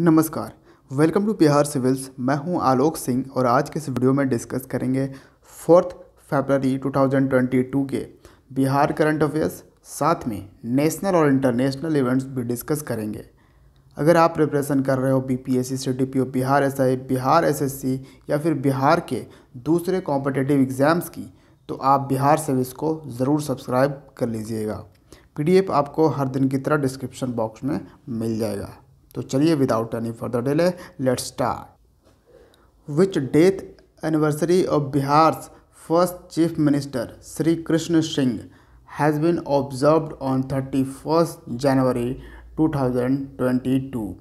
नमस्कार welcome to Bihar civils मैं हूं आलोक सिंह और आज के इस वीडियो में डिस्कस करेंगे फोर्थ फरवरी 2022 के बिहार करंट अफेयर्स साथ में नेशनल और इंटरनेशनल इवेंट्स भी डिस्कस करेंगे अगर आप प्रिपरेशन कर रहे हो BPSC CDPO Bihar S Bihar SSC या फिर बिहार के दूसरे कॉम्पिटेटिव एग्ज़ाम्स की तो आप बिहार सिविल्स को ज़रूर सब्सक्राइब कर लीजिएगा पीडीएफ आपको हर दिन की तरह डिस्क्रिप्शन बॉक्स में मिल जाएगा तो चलिए without any further delay let's start which death anniversary of Bihar first chief minister Shri Krishna Singh has been observed on thirty first January to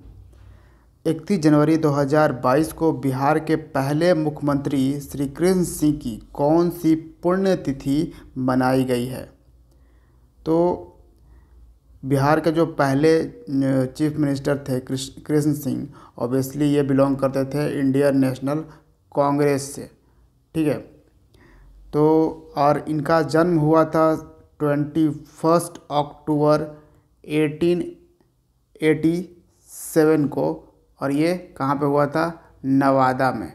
इकतीस जनवरी 2022 को बिहार के पहले मुख्यमंत्री श्री कृष्ण सिंह की कौन सी पुण्यतिथि मनाई गई है तो बिहार के जो पहले चीफ मिनिस्टर थे कृष्ण सिंह ऑब्वियसली ये बिलोंग करते थे इंडियन नेशनल कांग्रेस से ठीक है तो और इनका जन्म हुआ था twenty first October eighteen eighty seven को और ये कहाँ पे हुआ था नवादा में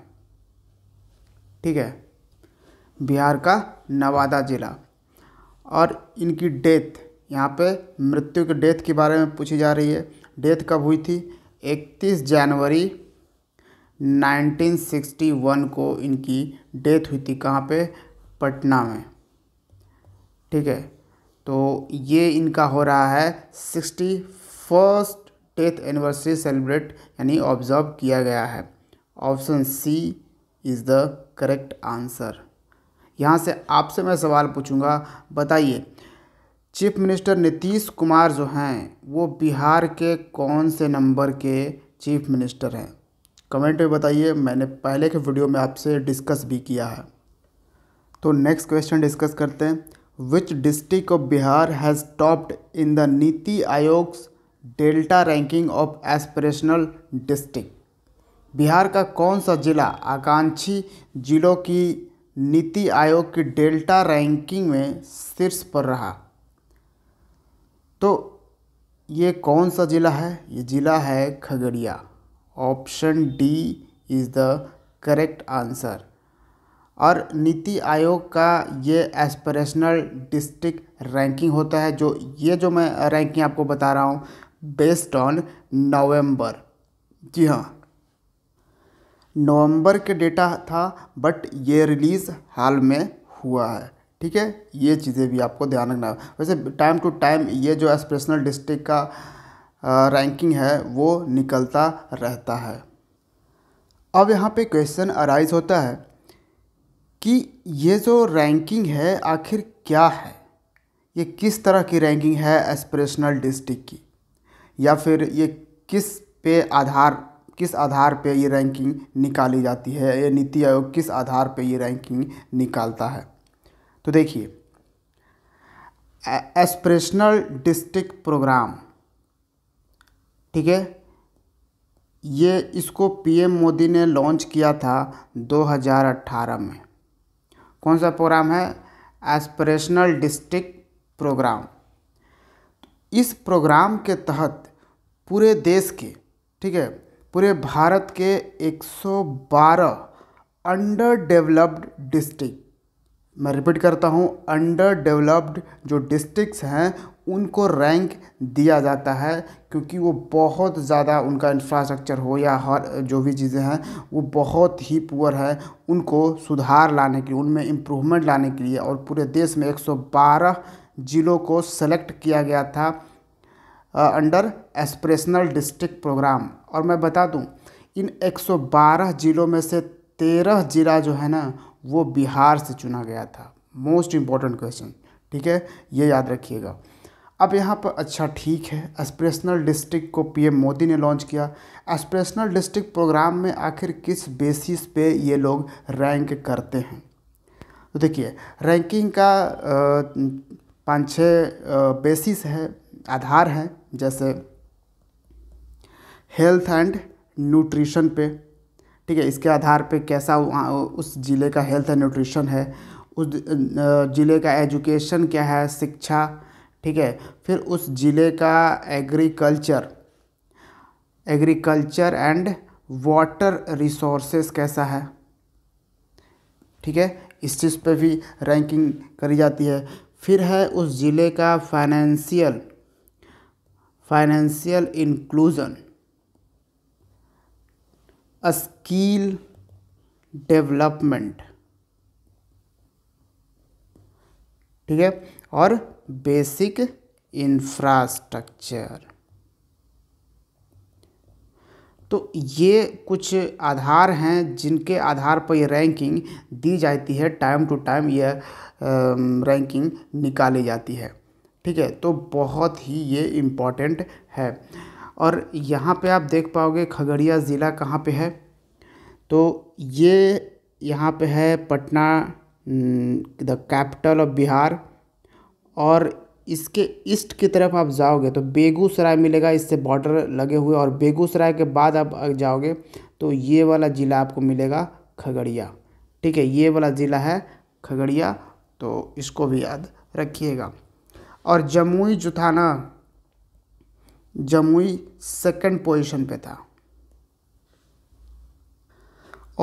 ठीक है बिहार का नवादा ज़िला और इनकी डेथ यहाँ पे मृत्यु की डेथ के बारे में पूछी जा रही है डेथ कब हुई थी 31 जनवरी 1961 को इनकी डेथ हुई थी कहाँ पे पटना में ठीक है तो ये इनका हो रहा है sixty first death anniversary celebrate यानी ऑब्जर्व किया गया है option C is the correct answer यहाँ से आपसे मैं सवाल पूछूंगा बताइए चीफ मिनिस्टर नीतीश कुमार जो हैं वो बिहार के कौन से नंबर के चीफ मिनिस्टर हैं कमेंट में बताइए मैंने पहले के वीडियो में आपसे डिस्कस भी किया है तो नेक्स्ट क्वेश्चन डिस्कस करते हैं which district of Bihar has topped in the NITI Aayog delta ranking of aspirational district Bihar का कौन सा ज़िला आकांक्षी ज़िलों की नीति आयोग की डेल्टा रैंकिंग में शीर्ष पर रहा तो ये कौन सा ज़िला है ये ज़िला है Khagaria option D is the correct answer और नीति आयोग का ये एस्परेशनल डिस्ट्रिक्ट रैंकिंग होता है जो ये जो मैं रैंकिंग आपको बता रहा हूँ बेस्ड ऑन नवंबर जी हाँ नवंबर के डेटा था बट ये रिलीज़ हाल में हुआ है ठीक है ये चीज़ें भी आपको ध्यान रखना है वैसे टाइम टू टाइम ये जो एस्पिरेशनल डिस्ट्रिक्ट का रैंकिंग है वो निकलता रहता है अब यहाँ पे क्वेश्चन अराइज होता है कि ये जो रैंकिंग है आखिर क्या है ये किस तरह की रैंकिंग है एस्पिरेशनल डिस्ट्रिक्ट की या फिर ये किस पे आधार किस आधार पे ये रैंकिंग निकाली जाती है या नीति आयोग किस आधार पे ये रैंकिंग निकालता है तो देखिए एस्परेशनल डिस्ट्रिक्ट प्रोग्राम ठीक है ये इसको पीएम मोदी ने लॉन्च किया था 2018 में कौन सा प्रोग्राम है एस्परेशनल डिस्ट्रिक्ट प्रोग्राम इस प्रोग्राम के तहत पूरे देश के ठीक है पूरे भारत के 112 अंडर डेवलप्ड डिस्ट्रिक्ट मैं रिपीट करता हूँ अंडर डेवलप्ड जो डिस्ट्रिक्स हैं उनको रैंक दिया जाता है क्योंकि वो बहुत ज़्यादा उनका इंफ्रास्ट्रक्चर हो या हर जो भी चीज़ें हैं वो बहुत ही पुअर है उनको सुधार लाने के लिए उनमें इम्प्रूवमेंट लाने के लिए और पूरे देश में 112 ज़िलों को सेलेक्ट किया गया था अंडर एस्परेशनल डिस्ट्रिक्ट प्रोग्राम और मैं बता दूँ इन एक ज़िलों में से तेरह ज़िला जो है ना वो बिहार से चुना गया था मोस्ट इम्पॉर्टेंट क्वेश्चन ठीक है ये याद रखिएगा अब यहाँ पर अच्छा ठीक है एस्प्रेशनल डिस्ट्रिक्ट को पीएम मोदी ने लॉन्च किया एस्प्रेशनल डिस्ट्रिक्ट प्रोग्राम में आखिर किस बेसिस पे ये लोग रैंक करते हैं तो देखिए रैंकिंग का पाँच छः बेसिस है आधार है जैसे हेल्थ एंड न्यूट्रिशन पे ठीक है इसके आधार पे कैसा उस ज़िले का हेल्थ एंड न्यूट्रिशन है उस ज़िले का एजुकेशन क्या है शिक्षा ठीक है फिर उस ज़िले का agriculture agriculture and water resources कैसा है ठीक है इस चीज़ पे भी रैंकिंग करी जाती है फिर है उस ज़िले का financial financial inclusion skill development ठीक है और बेसिक इंफ्रास्ट्रक्चर तो ये कुछ आधार हैं जिनके आधार पर ये रैंकिंग दी जाती है टाइम टू टाइम ये रैंकिंग निकाली जाती है ठीक है तो बहुत ही ये इम्पॉर्टेंट है और यहाँ पे आप देख पाओगे खगड़िया ज़िला कहाँ पे है तो ये यहाँ पे है Patna the capital of Bihar और इसके ईस्ट की तरफ आप जाओगे तो बेगूसराय मिलेगा इससे बॉर्डर लगे हुए और बेगूसराय के बाद आप जाओगे तो ये वाला ज़िला आपको मिलेगा खगड़िया ठीक है ये वाला ज़िला है खगड़िया तो इसको भी याद रखिएगा और जमुई जो था ना जमुई सेकंड पोजीशन पे था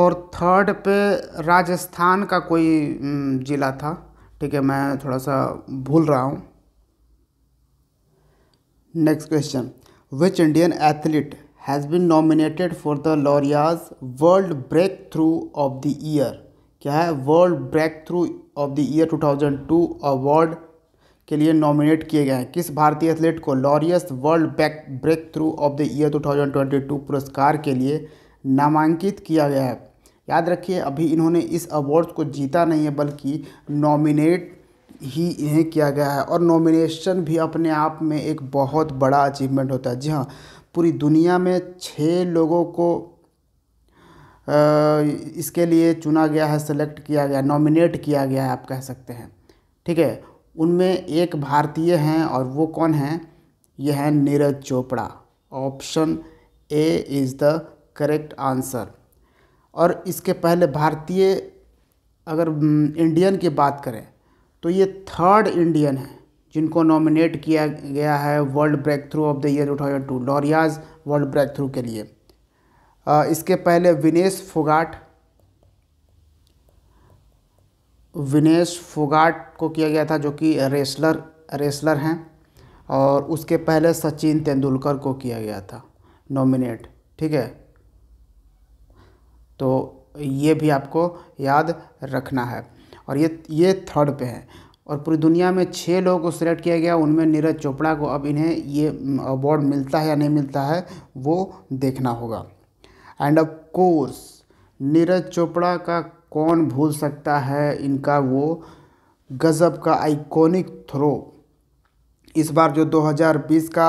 और थर्ड पे राजस्थान का कोई ज़िला था ठीक है मैं थोड़ा सा भूल रहा हूँ next question which Indian athlete has been nominated for the Laureus world breakthrough of the year क्या है world breakthrough of the year 2002 award के लिए नॉमिनेट किए गए हैं किस भारतीय एथलीट को Laureus world back breakthrough of the year 2022 पुरस्कार के लिए नामांकित किया गया है याद रखिए अभी इन्होंने इस अवार्ड को जीता नहीं है बल्कि नॉमिनेट ही इन्हें किया गया है और नॉमिनेशन भी अपने आप में एक बहुत बड़ा अचीवमेंट होता है जी हाँ पूरी दुनिया में छः लोगों को इसके लिए चुना गया है सेलेक्ट किया गया नॉमिनेट किया गया है आप कह सकते हैं ठीक है उनमें एक भारतीय हैं और वो कौन हैं यह है Neeraj Chopra option A is the correct answer और इसके पहले भारतीय अगर हम्म, इंडियन की बात करें तो ये थर्ड इंडियन है जिनको नॉमिनेट किया गया है world breakthrough of the year two thousand two Laureus world breakthrough के लिए इसके पहले विनेश फोगाट विनेश फोगाट को किया गया था जो कि रेसलर रेसलर हैं और उसके पहले सचिन तेंदुलकर को किया गया था नॉमिनेट ठीक है तो ये भी आपको याद रखना है और ये ये थर्ड पे है और पूरी दुनिया में छः लोगों को सिलेक्ट किया गया उनमें नीरज चोपड़ा को अब इन्हें ये अवार्ड मिलता है या नहीं मिलता है वो देखना होगा and of course Neeraj Chopra का कौन भूल सकता है इनका वो गज़ब का आइकॉनिक थ्रो इस बार जो 2020 का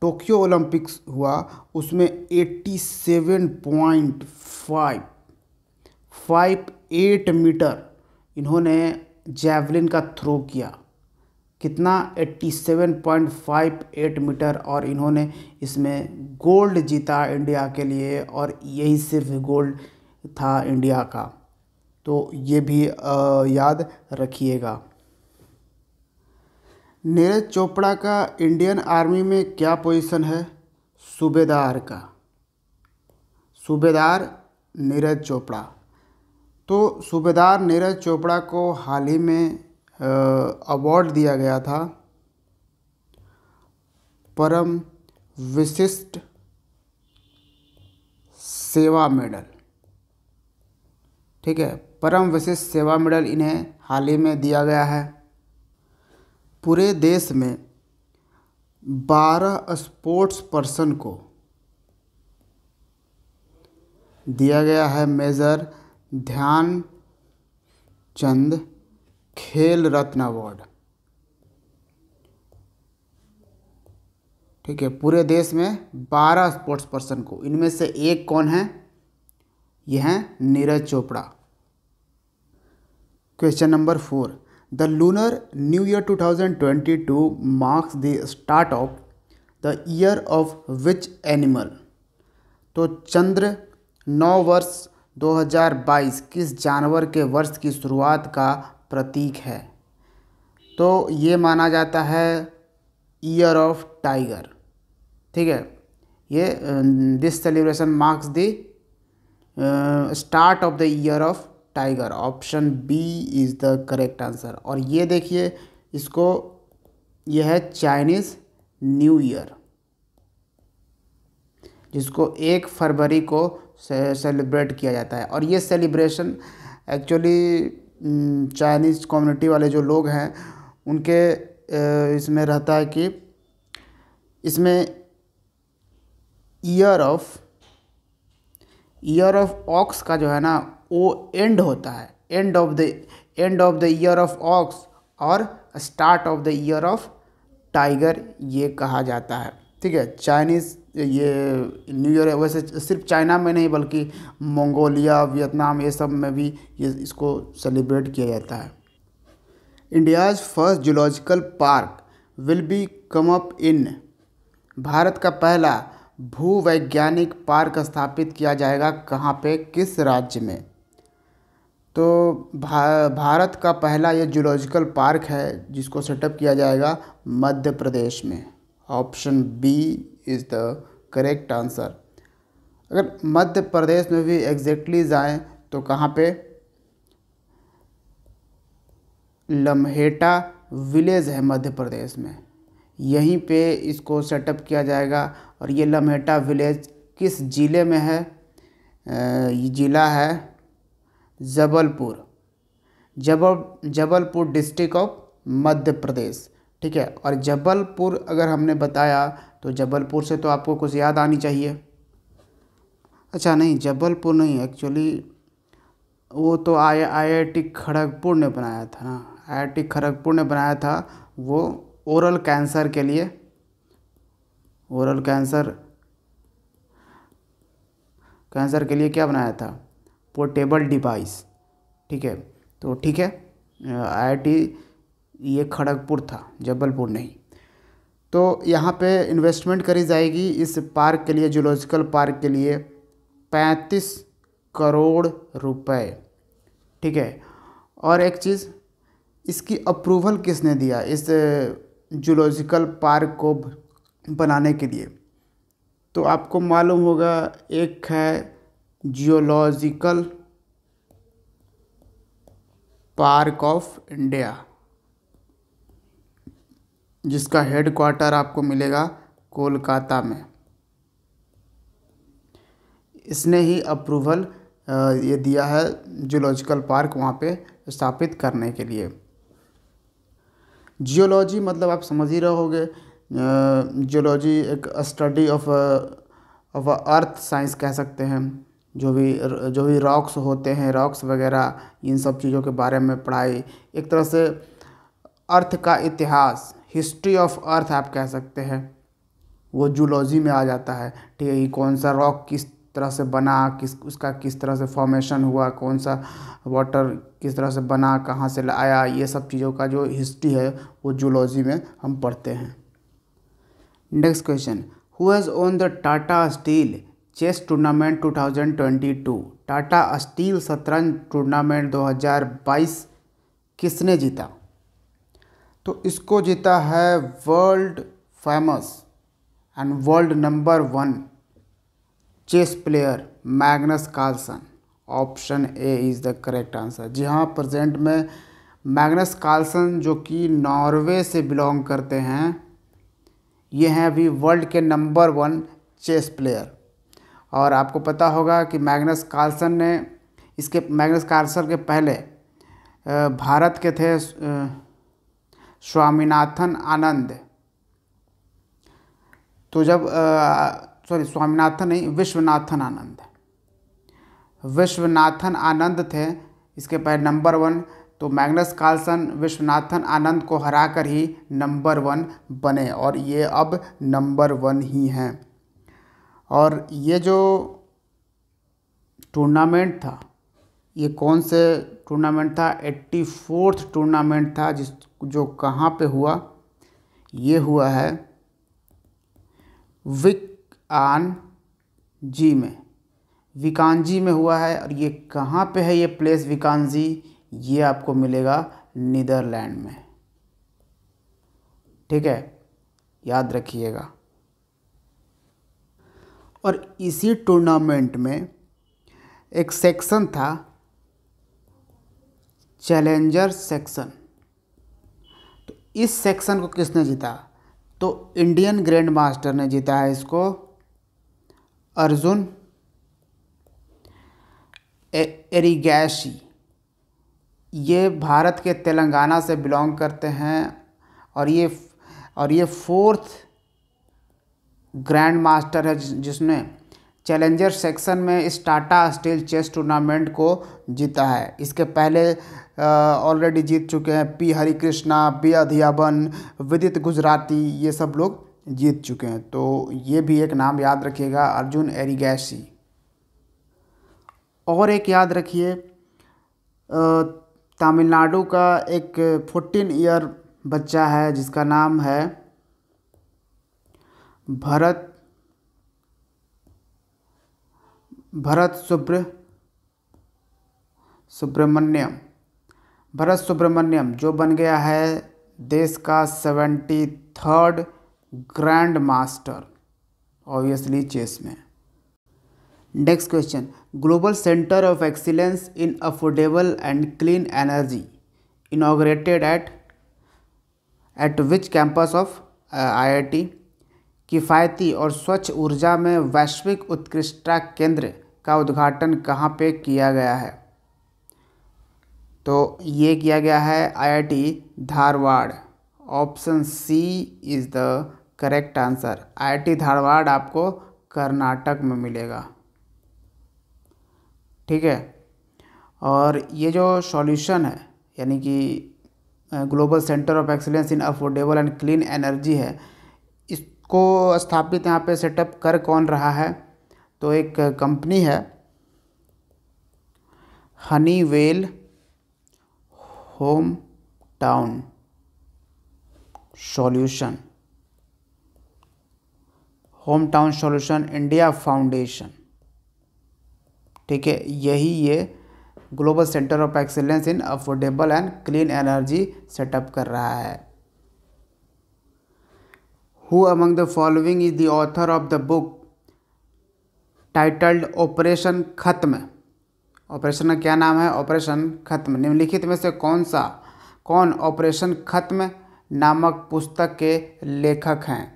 टोक्यो ओलंपिक्स हुआ उसमें 87.5 फाइव एट मीटर इन्होंने जैवलिन का थ्रो किया कितना 87.58 मीटर और इन्होंने इसमें गोल्ड जीता इंडिया के लिए और यही सिर्फ गोल्ड था इंडिया का तो ये भी याद रखिएगा नीरज चोपड़ा का इंडियन आर्मी में क्या पोजीशन है सूबेदार का सूबेदार नीरज चोपड़ा तो सूबेदार नीरज चोपड़ा को हाल ही में अवार्ड दिया गया था परम विशिष्ट सेवा मेडल ठीक है परम विशिष्ट सेवा मेडल इन्हें हाल ही में दिया गया है पूरे देश में बारह स्पोर्ट्स पर्सन को दिया गया है मेजर ध्यान चंद खेल रत्न अवार्ड ठीक है पूरे देश में बारह स्पोर्ट्स पर्सन को इनमें से एक कौन है यह हैं Neeraj Chopra Question number 4. The lunar new year 2022 marks the start of the year of which animal तो चंद्र नौ वर्ष 2022 किस जानवर के वर्ष की शुरुआत का प्रतीक है तो ये माना जाता है ईयर ऑफ टाइगर ठीक है ये this celebration marks the start of the year of tiger option B is the correct answer और ये देखिए इसको यह है चाइनीज़ न्यू ईयर जिसको एक फरवरी को सेलिब्रेट किया जाता है और ये सेलिब्रेशन एक्चुअली चाइनीज़ कम्युनिटी वाले जो लोग हैं उनके इसमें रहता है कि इसमें year of year of ox का जो है ना वो एंड होता है end of the end of the year of ox और start of the year of tiger ये कहा जाता है ठीक है चाइनीज़ ये न्यू ईयर वैसे सिर्फ चाइना में नहीं बल्कि मंगोलिया वियतनाम ये सब में भी ये इसको सेलिब्रेट किया जाता है India's first zoological park will be come up in Bharat का पहला भूवैज्ञानिक पार्क स्थापित किया जाएगा कहाँ पे किस राज्य में तो भा, भारत का पहला ये जूलॉजिकल पार्क है जिसको सेटअप किया जाएगा मध्य प्रदेश में option B is the correct answer अगर मध्य प्रदेश में भी एग्जैक्टली जाएं तो कहाँ पे लम्हेटा विलेज है मध्य प्रदेश में यहीं पे इसको सेटअप किया जाएगा और ये लम्हेटा विलेज किस ज़िले में है ये ज़िला है जबलपुर जबल जबलपुर डिस्ट्रिक्ट ऑफ मध्य प्रदेश ठीक है और जबलपुर अगर हमने बताया तो जबलपुर से तो आपको कुछ याद आनी चाहिए अच्छा नहीं जबलपुर नहीं एक्चुअली वो तो आई आई आई टी खड़गपुर ने बनाया था ना आई आई टी खड़गपुर ने बनाया था वो ओरल कैंसर के लिए ओरल कैंसर कैंसर के लिए क्या बनाया था पोर्टेबल डिवाइस ठीक है तो ठीक है आईआईटी ये खड़गपुर था जबलपुर नहीं तो यहाँ पे इन्वेस्टमेंट करी जाएगी इस पार्क के लिए जूलॉजिकल पार्क के लिए पैंतीस करोड़ रुपए ठीक है और एक चीज़ इसकी अप्रूवल किसने दिया इस जूलॉजिकल पार्क को बनाने के लिए तो आपको मालूम होगा एक है जियोलॉजिकल पार्क ऑफ इंडिया जिसका हेड क्वार्टर आपको मिलेगा कोलकाता में इसने ही अप्रूवल ये दिया है जूलॉजिकल पार्क वहाँ पे स्थापित करने के लिए जियोलॉजी मतलब आप समझ ही रहोगे जियोलॉजी एक study of of earth science कह सकते हैं जो भी जो भी रॉक्स होते हैं रॉक्स वगैरह इन सब चीज़ों के बारे में पढ़ाई एक तरह से अर्थ का इतिहास हिस्ट्री ऑफ अर्थ आप कह सकते हैं वो जूलॉजी में आ जाता है ठीक है कौन सा रॉक किस तरह से बना किस उसका किस तरह से फॉर्मेशन हुआ कौन सा वाटर किस तरह से बना कहाँ से आया ये सब चीज़ों का जो हिस्ट्री है वो जूलॉजी में हम पढ़ते हैं next question who has won the Tata Steel chess tournament 2022 Tata Steel शतरंज टूर्नामेंट 2022 किसने जीता तो इसको जीता है world famous and world number one chess player Magnus Carlsen option A is the correct answer जी हाँ प्रेजेंट में मैग्नस कार्लसन जो कि नॉर्वे से बिलोंग करते हैं ये हैं अभी वर्ल्ड के नंबर वन चेस प्लेयर और आपको पता होगा कि मैग्नस कार्लसन ने इसके मैग्नस कार्लसन के पहले भारत के थे स्वामीनाथन आनंद तो जब सॉरी स्वामीनाथन नहीं विश्वनाथन आनंद विश्वनाथन आनंद थे इसके पहले नंबर वन तो मैग्नस कार्लसन विश्वनाथन आनंद को हराकर ही नंबर वन बने और ये अब नंबर वन ही हैं और ये जो टूर्नामेंट था ये कौन से टूर्नामेंट था एट्टी फोर्थ टूर्नामेंट था जिस जो कहाँ पे हुआ ये हुआ है विक आन जी में विकांजी में हुआ है और ये कहाँ पे है ये प्लेस विकांजी ये आपको मिलेगा नीदरलैंड में ठीक है याद रखिएगा और इसी टूर्नामेंट में एक सेक्शन था चैलेंजर सेक्शन तो इस सेक्शन को किसने जीता तो इंडियन ग्रैंड मास्टर ने जीता है इसको अर्जुन एरीगैशी ये भारत के तेलंगाना से बिलोंग करते हैं और ये और ये फोर्थ ग्रैंड मास्टर है जिसने चैलेंजर सेक्शन में इस टाटा स्टील चेस टूर्नामेंट को जीता है इसके पहले ऑलरेडी जीत चुके हैं पी हरिकृष्णा बी अधियाबन विदित गुजराती ये सब लोग जीत चुके हैं तो ये भी एक नाम याद रखिएगा अर्जुन एरीगैसी और एक याद रखिए तमिलनाडु का एक फोर्टीन ईयर बच्चा है जिसका नाम है भरत भरत सुब्र सुब्रमण्यम भरत सुब्रमण्यम जो बन गया है देश का seventy third grandmaster obviously chess में next question global centre of excellence in affordable and clean energy inaugurated at at which campus of IIT किफ़ायती और स्वच्छ ऊर्जा में वैश्विक उत्कृष्टता केंद्र का उद्घाटन कहाँ पे किया गया है तो ये किया गया है IIT Dharwad option C is the correct answer IT Dharwad आपको कर्नाटक में मिलेगा ठीक है और ये जो सॉल्यूशन है यानी कि global centre of excellence in affordable and clean energy है इसको स्थापित यहाँ पे सेटअप कर कौन रहा है तो एक कंपनी है Honeywell Hometown Solution Hometown Solution India Foundation ठीक है यही ये global centre of excellence in affordable and clean energy set up कर रहा है who among the following is the author of the book titled operation खत्म operation का क्या नाम है ऑपरेशन खत्म निम्नलिखित में से कौन सा कौन ऑपरेशन खत्म नामक पुस्तक के लेखक हैं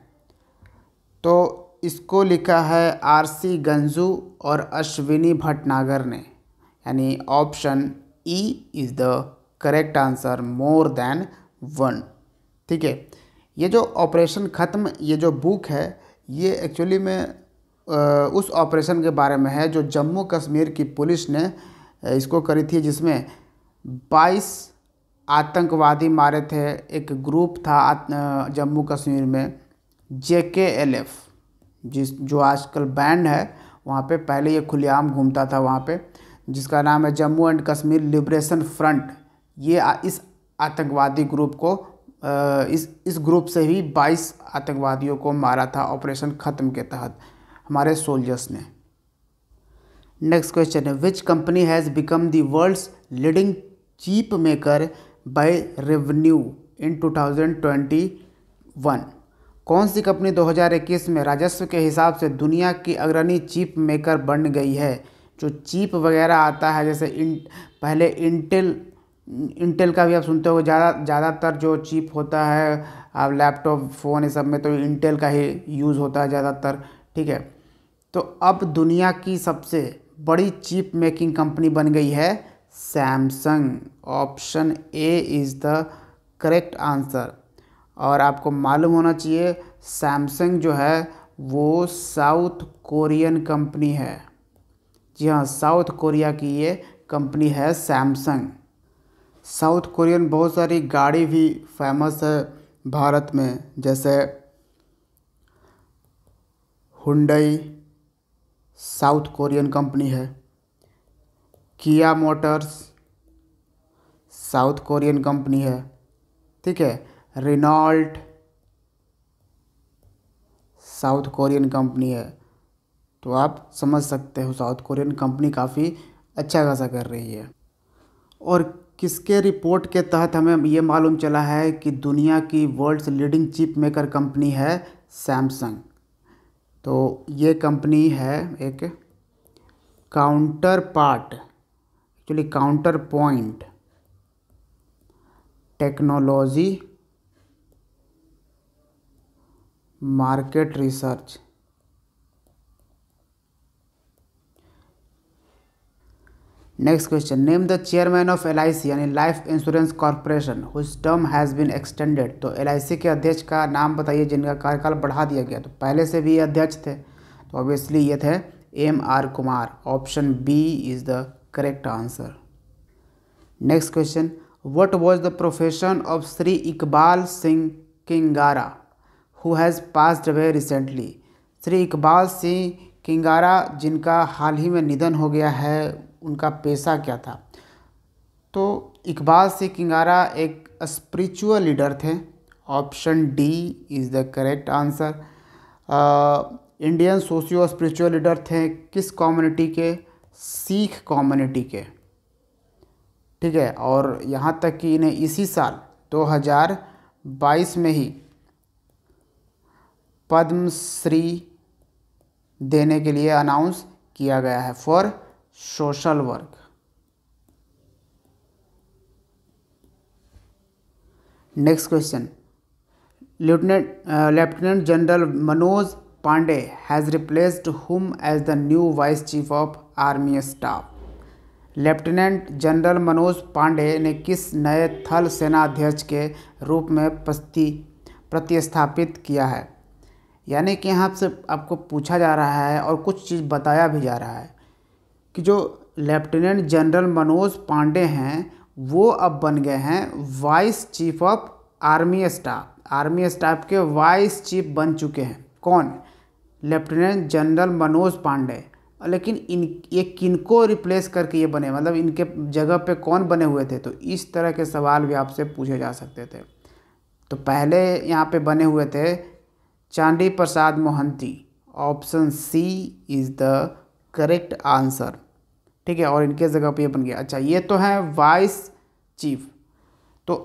तो इसको लिखा है आरसी गंजू और अश्विनी भटनागर ने यानी option E is the correct answer more than one ठीक है ये जो ऑपरेशन ख़त्म ये जो बुक है ये एक्चुअली में उस ऑपरेशन के बारे में है जो जम्मू कश्मीर की पुलिस ने इसको करी थी जिसमें 22 आतंकवादी मारे थे एक ग्रुप था जम्मू कश्मीर में जे के एल एफ़ जिस जो आजकल बैंड है वहाँ पे पहले ये खुलेआम घूमता था वहाँ पे जिसका नाम है Jammu and Kashmir liberation front ये आ, इस आतंकवादी ग्रुप को आ, इस इस ग्रुप से ही 22 आतंकवादियों को मारा था ऑपरेशन ख़त्म के तहत हमारे सोल्जर्स ने नेक्स्ट क्वेश्चन है which company has become the world's leading chip maker by revenue in 2021 कौन सी कंपनी 2021 में राजस्व के हिसाब से दुनिया की अग्रणी चिप मेकर बन गई है जो चिप वगैरह आता है जैसे इन पहले इंटेल इंटेल का भी आप सुनते हो ज़्यादा ज़्यादातर जो चिप होता है आप लैपटॉप फ़ोन ये सब में तो इंटेल का ही यूज़ होता है ज़्यादातर ठीक है तो अब दुनिया की सबसे बड़ी चिप मेकिंग कंपनी बन गई है Samsung option A is the correct answer और आपको मालूम होना चाहिए सैमसंग जो है वो साउथ कोरियन कंपनी है जी हाँ साउथ कोरिया की ये कंपनी है सैमसंग साउथ कोरियन बहुत सारी गाड़ी भी फेमस है भारत में जैसे हुंडई साउथ कोरियन कंपनी है किया मोटर्स साउथ कोरियन कंपनी है ठीक है रिनॉल्ट साउथ कोरियन कंपनी है तो आप समझ सकते हो साउथ कोरियन कंपनी काफ़ी अच्छा खासा कर रही है और किसके रिपोर्ट के तहत हमें ये मालूम चला है कि दुनिया की world's leading chip maker company है सैमसंग तो ये कंपनी है एक counterpart actually Counterpoint Technology Market Research next question name the chairman of L यानी life insurance corporation whose term has been extended तो एल के अध्यक्ष का नाम बताइए जिनका कार्यकाल बढ़ा दिया गया तो पहले से भी ये अध्यक्ष थे तो ऑब्वियसली ये थे M R Kumar option B is the correct answer next question what was the profession of Shri Iqbal Singh Kingra who has passed away recently Shri Iqbal Singh Kingra जिनका हाल ही में निधन हो गया है उनका पेशा क्या था तो इकबाल सिंह किंगारा एक स्पिरिचुअल लीडर थे option D is the correct answer Indian socio spiritual leader थे किस कम्युनिटी के सिख कम्युनिटी के ठीक है और यहाँ तक कि इन्हें इसी साल 2022 में ही पद्मश्री देने के लिए अनाउंस किया गया है for social work next question lieutenant lieutenant general Manoj Pande has replaced whom as the new vice chief of army staff lieutenant general Manoj Pande ने किस नए थल सेना अध्यक्ष के रूप में प्रति प्रतिस्थापित किया है यानी कि यहाँ से आपको पूछा जा रहा है और कुछ चीज़ बताया भी जा रहा है कि जो लेफ्टिनेंट जनरल मनोज पांडे हैं वो अब बन गए हैं vice chief of army staff army staff के वाइस चीफ बन चुके हैं कौन लेफ्टिनेंट जनरल मनोज पांडे लेकिन इन ये किनको रिप्लेस करके ये बने मतलब इनके जगह पे कौन बने हुए थे तो इस तरह के सवाल भी आपसे पूछे जा सकते थे तो पहले यहाँ पे बने हुए थे Chandi Prasad Mohanty option C is the correct answer ठीक है और इनके जगह पे ये बन गया अच्छा ये तो है वाइस चीफ तो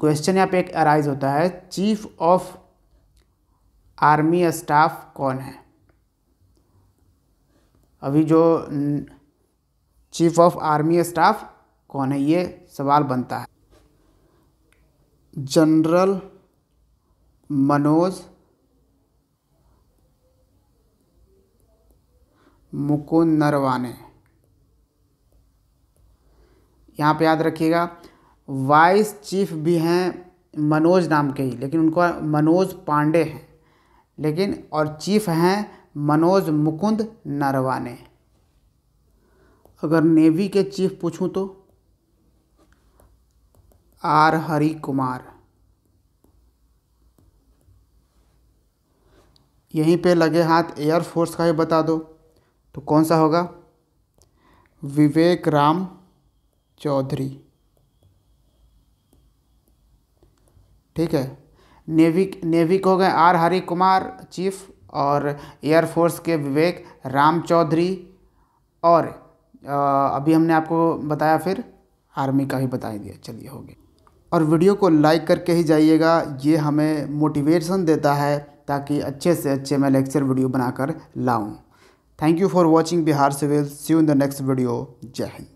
क्वेश्चन यहाँ पे एक अराइज होता है चीफ ऑफ आर्मी स्टाफ कौन है अभी जो चीफ ऑफ आर्मी स्टाफ कौन है ये सवाल बनता है जनरल मनोज मुकुंद नरवाने यहाँ पे याद रखिएगा वाइस चीफ भी हैं मनोज नाम के ही लेकिन उनका मनोज पांडे हैं लेकिन और चीफ हैं मनोज मुकुंद नरवाने अगर नेवी के चीफ पूछूं तो आर हरी कुमार यहीं पे लगे हाथ एयरफोर्स का ही बता दो तो कौन सा होगा विवेक राम चौधरी ठीक है नेवी नेवी को गए आर हरि कुमार चीफ और एयरफोर्स के विवेक राम चौधरी और आ, अभी हमने आपको बताया फिर आर्मी का ही बता ही दिया चलिए हो गया और वीडियो को लाइक करके ही जाइएगा ये हमें मोटिवेशन देता है ताकि अच्छे से अच्छे मैं लेक्चर वीडियो बनाकर लाऊं thank you for watching Bihar civil see you in the next video Jai Hind